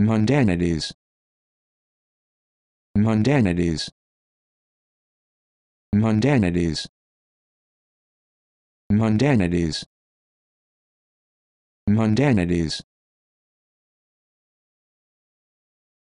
mundanities mundanities mundanities mundanities mundanities